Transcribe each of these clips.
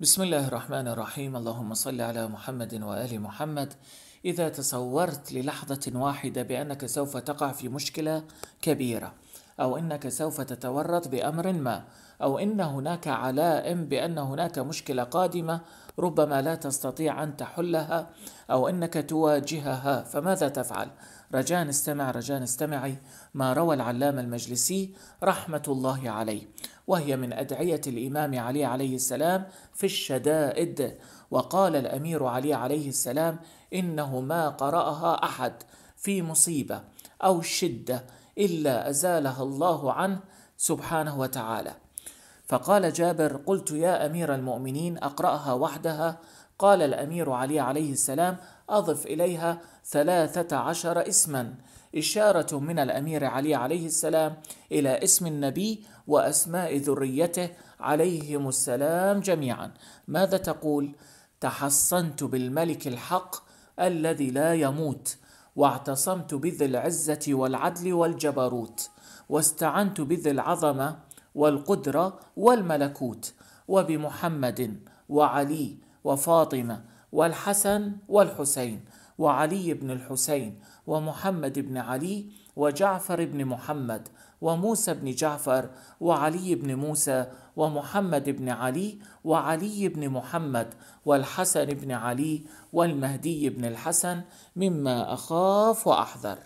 بسم الله الرحمن الرحيم اللهم صل على محمد وآل محمد إذا تصورت للحظة واحدة بأنك سوف تقع في مشكلة كبيرة أو أنك سوف تتورط بأمر ما أو أن هناك علائم بأن هناك مشكلة قادمة ربما لا تستطيع أن تحلها أو أنك تواجهها فماذا تفعل؟ رجاء استمع رجاء استمعي ما روى العلامة المجلسي رحمة الله عليه وهي من أدعية الإمام علي عليه السلام في الشدائد وقال الأمير علي عليه السلام إنه ما قرأها أحد في مصيبة أو شدة إلا أزالها الله عنه سبحانه وتعالى فقال جابر قلت يا أمير المؤمنين أقرأها وحدها قال الأمير علي عليه السلام أضف إليها ثلاثة عشر اسما إشارة من الأمير علي عليه السلام إلى اسم النبي وأسماء ذريته عليهم السلام جميعا ماذا تقول؟ تحصنت بالملك الحق الذي لا يموت واعتصمت بذي العزة والعدل والجبروت واستعنت بذي العظمة والقدرة والملكوت وبمحمد وعلي وفاطمة والحسن والحسين وعلي بن الحسين ومحمد بن علي وجعفر بن محمد وموسى بن جعفر وعلي بن موسى ومحمد بن علي وعلي بن محمد والحسن بن علي والمهدي بن الحسن مما اخاف واحذر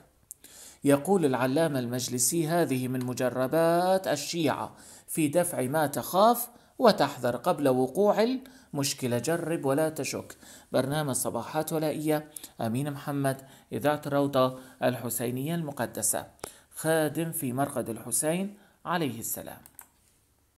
يقول العلامه المجلسي هذه من مجربات الشيعه في دفع ما تخاف وتحذر قبل وقوع المشكلة جرب ولا تشك برنامج صباحات ولائية أمين محمد إذاعة الروضة الحسينية المقدسة خادم في مرقد الحسين عليه السلام